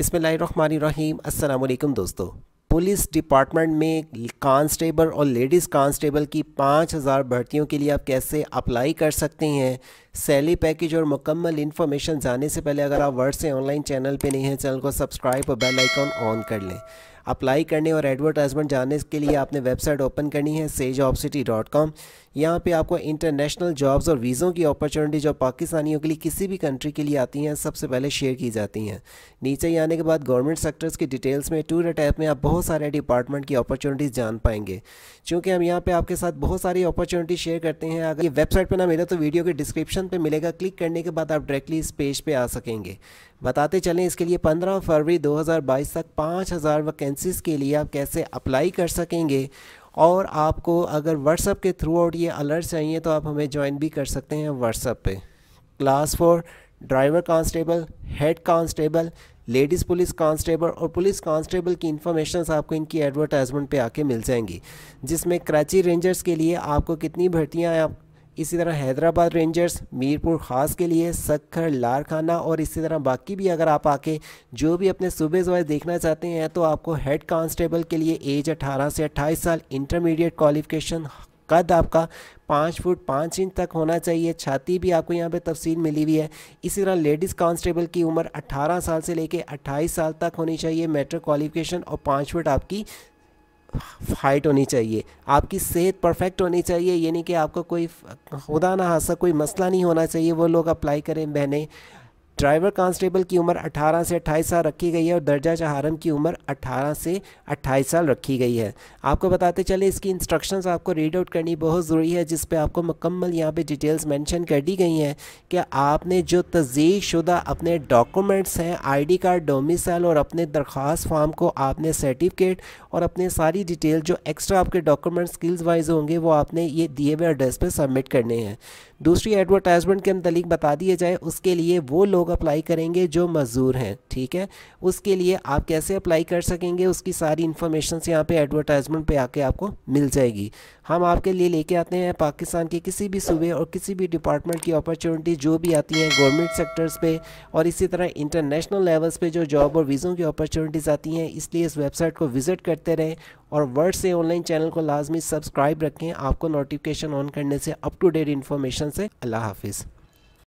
बिसमीम अल्लाम दोस्तों पुलिस डिपार्टमेंट में कांस्टेबल और लेडीज़ कांस्टेबल की पाँच हज़ार भर्तियों के लिए आप कैसे अप्लाई कर सकते हैं सैली पैकेज और मुकम्मल इन्फॉर्मेशन जाने से पहले अगर आप वर्ड से ऑनलाइन चैनल पे नहीं हैं चैनल को सब्सक्राइब और बेल आइकॉन ऑन कर लें अप्लाई करने और एडवर्टाइजमेंट जाने के लिए आपने वेबसाइट ओपन करनी है सेज ऑफ सिटी डॉट कॉम यहाँ पर आपको इंटरनेशनल जॉब्स और वीज़ों की अपॉर्चुनिटी जो पाकिस्तानियों के लिए किसी भी कंट्री के लिए आती हैं सबसे पहले शेयर की जाती हैं नीचे ही आने के बाद गवर्नमेंट सेक्टर्स की डिटेल्स में टूर अटैप में आप बहुत सारे डिपार्टमेंट की अपॉर्चुनिटीज़ जान पाएंगे चूँकि हम यहाँ पर आपके साथ बहुत सारी अपॉर्चुनिटी शेयर करते हैं अगर ये वेबसाइट पर ना मिले तो वीडियो के डिस्क्रिप्शन पर मिलेगा क्लिक करने के बाद आप डायरेक्टली इस पेज पर पे आ सकेंगे बताते चलें इसके लिए पंद्रह फरवरी दो तक पाँच हज़ार वैकेंसीज़ के लिए आप कैसे अप्लाई कर सकेंगे और आपको अगर व्हाट्सअप के थ्रू आउट ये अलर्ट चाहिए तो आप हमें ज्वाइन भी कर सकते हैं व्हाट्सअप पे class four driver constable head constable ladies police constable और पुलिस कांस्टेबल की इन्फॉर्मेशन आपको इनकी एडवर्टाइजमेंट पे आके मिल जाएंगी जिसमें कराची रेंजर्स के लिए आपको कितनी भर्तियाँ आप इसी तरह हैदराबाद रेंजर्स मीरपुर खास के लिए सखर लारखाना और इसी तरह बाकी भी अगर आप आके जो भी अपने सूबे वाइज देखना चाहते हैं तो आपको हेड कांस्टेबल के लिए एज 18 से 28 साल इंटरमीडिएट क्वालिफिकेशन कद आपका पाँच फुट पाँच इंच तक होना चाहिए छाती भी आपको यहाँ पे तफसील मिली हुई है इसी तरह लेडीज़ कांस्टेबल की उम्र 18 साल से लेके 28 साल तक होनी चाहिए मेट्रिक क्वालिफिकेशन और पाँच फुट आपकी हाइट होनी चाहिए आपकी सेहत परफेक्ट होनी चाहिए यानी कि आपका कोई खुदा ना हादसा कोई मसला नहीं होना चाहिए वो लोग अप्लाई करें बहने ड्राइवर कांस्टेबल की उम्र 18 से 28 साल रखी गई है और दर्जा चहारम की उम्र 18 से 28 साल रखी गई है आपको बताते चले इसकी इंस्ट्रक्शंस आपको रीड आउट करनी बहुत ज़रूरी है जिस पे आपको मुकम्मल यहाँ पे डिटेल्स मेंशन कर दी गई हैं कि आपने जो तस्दीक शुदा अपने डॉक्यूमेंट्स हैं आईडी कार्ड डोमिसल और अपने दरख्वास्त फॉर्म को आपने सर्टिफिकेट और अपने सारी डिटेल जो एक्स्ट्रा आपके डॉक्यूमेंट स्किल्स वाइज होंगे वो आपने ये दिए हुए एड्रेस पर सबमिट करने हैं दूसरी एडवर्टाइजमेंट के मतलब बता दिया जाए उसके लिए वो लोग अप्लाई करेंगे जो मज़दूर हैं ठीक है उसके लिए आप कैसे अप्लाई कर सकेंगे उसकी सारी इन्फॉर्मेशन यहाँ पे एडवर्टाइजमेंट पे आके आपको मिल जाएगी हम आपके लिए लेके आते हैं पाकिस्तान के किसी भी सूबे और किसी भी डिपार्टमेंट की अपॉर्चुनिटी जो भी आती है गवर्नमेंट सेक्टर्स पर और इसी तरह इंटरनेशनल लेवल्स पर जो जॉब और वीज़ों की अपॉर्चुनिटीज़ आती हैं इसलिए इस वेबसाइट को विज़िट करते रहें और वर्ड से ऑनलाइन चैनल को लाजमी सब्सक्राइब रखें आपको नोटिफिकेशन ऑन करने से अप टू डेट इन्फॉर्मेशन से अल्लाह हाफिज़